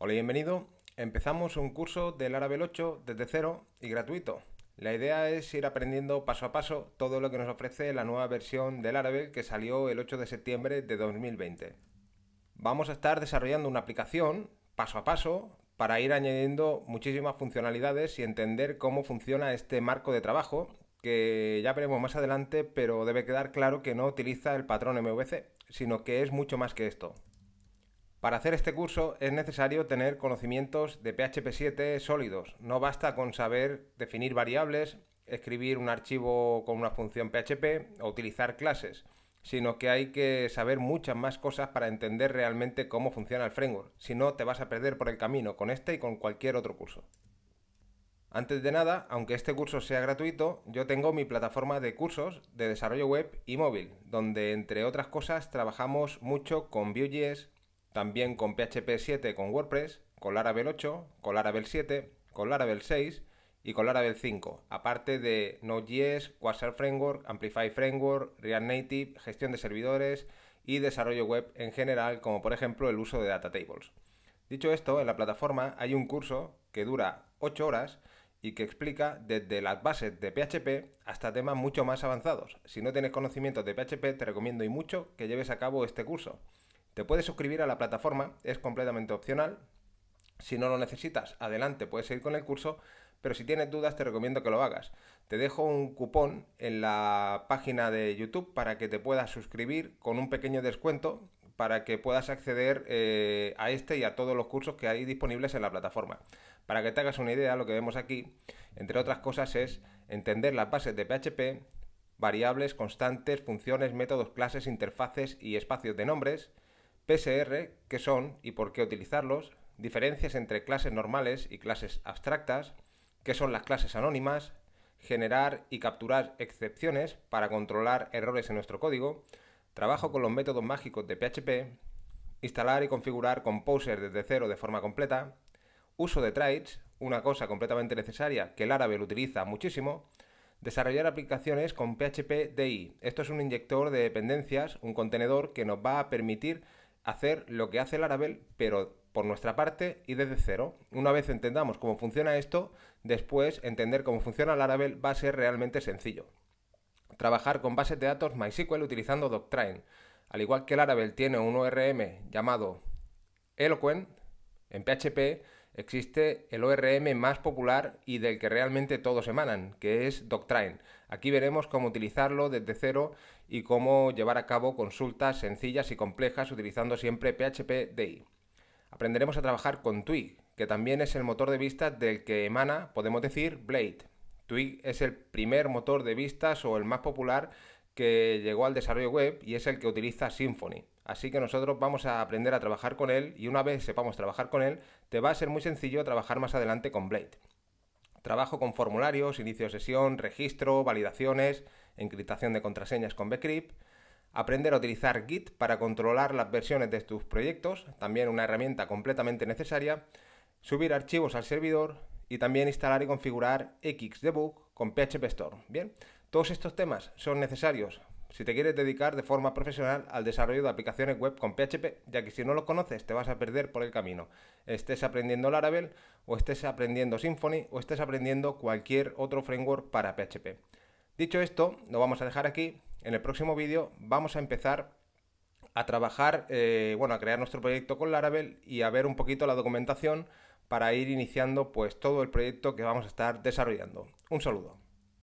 Hola y bienvenido. Empezamos un curso del Laravel 8 desde cero y gratuito. La idea es ir aprendiendo paso a paso todo lo que nos ofrece la nueva versión del Laravel que salió el 8 de septiembre de 2020. Vamos a estar desarrollando una aplicación paso a paso para ir añadiendo muchísimas funcionalidades y entender cómo funciona este marco de trabajo que ya veremos más adelante, pero debe quedar claro que no utiliza el patrón MVC, sino que es mucho más que esto. Para hacer este curso es necesario tener conocimientos de PHP 7 sólidos. No basta con saber definir variables, escribir un archivo con una función PHP o utilizar clases, sino que hay que saber muchas más cosas para entender realmente cómo funciona el framework. Si no, te vas a perder por el camino con este y con cualquier otro curso. Antes de nada, aunque este curso sea gratuito, yo tengo mi plataforma de cursos de desarrollo web y móvil, donde entre otras cosas trabajamos mucho con Vue.js, también con PHP 7 con WordPress, con Laravel 8, con Laravel 7, con Laravel 6 y con Laravel 5, aparte de Node.js, Quasar Framework, Amplify Framework, React Native, gestión de servidores y desarrollo web en general, como por ejemplo el uso de data tables. Dicho esto, en la plataforma hay un curso que dura 8 horas y que explica desde las bases de PHP hasta temas mucho más avanzados. Si no tienes conocimientos de PHP, te recomiendo y mucho que lleves a cabo este curso. Te puedes suscribir a la plataforma, es completamente opcional. Si no lo necesitas, adelante, puedes seguir con el curso, pero si tienes dudas te recomiendo que lo hagas. Te dejo un cupón en la página de YouTube para que te puedas suscribir con un pequeño descuento para que puedas acceder eh, a este y a todos los cursos que hay disponibles en la plataforma. Para que te hagas una idea, lo que vemos aquí, entre otras cosas, es entender las bases de PHP, variables, constantes, funciones, métodos, clases, interfaces y espacios de nombres, PSR, qué son y por qué utilizarlos, diferencias entre clases normales y clases abstractas, qué son las clases anónimas, generar y capturar excepciones para controlar errores en nuestro código, trabajo con los métodos mágicos de PHP, instalar y configurar Composer desde cero de forma completa, uso de traits, una cosa completamente necesaria que el árabe lo utiliza muchísimo, desarrollar aplicaciones con PHP DI. Esto es un inyector de dependencias, un contenedor que nos va a permitir hacer lo que hace Laravel, pero por nuestra parte y desde cero. Una vez entendamos cómo funciona esto, después entender cómo funciona Laravel va a ser realmente sencillo. Trabajar con bases de datos MySQL utilizando Doctrine. Al igual que Laravel tiene un ORM llamado Eloquent en PHP, existe el ORM más popular y del que realmente todos emanan, que es Doctrine. Aquí veremos cómo utilizarlo desde cero y cómo llevar a cabo consultas sencillas y complejas utilizando siempre PHP DI. Aprenderemos a trabajar con Twig, que también es el motor de vistas del que emana, podemos decir, Blade. Twig es el primer motor de vistas o el más popular que llegó al desarrollo web y es el que utiliza Symfony. Así que nosotros vamos a aprender a trabajar con él y una vez sepamos trabajar con él, te va a ser muy sencillo trabajar más adelante con Blade. Trabajo con formularios, inicio de sesión, registro, validaciones, encriptación de contraseñas con Bcrypt, aprender a utilizar Git para controlar las versiones de tus proyectos, también una herramienta completamente necesaria, subir archivos al servidor y también instalar y configurar Xdebug con PHP Bien, todos estos temas son necesarios si te quieres dedicar de forma profesional al desarrollo de aplicaciones web con PHP, ya que si no lo conoces te vas a perder por el camino. Estés aprendiendo Laravel o estés aprendiendo Symfony o estés aprendiendo cualquier otro framework para PHP. Dicho esto, lo vamos a dejar aquí. En el próximo vídeo vamos a empezar a trabajar, eh, bueno, a crear nuestro proyecto con Laravel y a ver un poquito la documentación para ir iniciando pues todo el proyecto que vamos a estar desarrollando. Un saludo.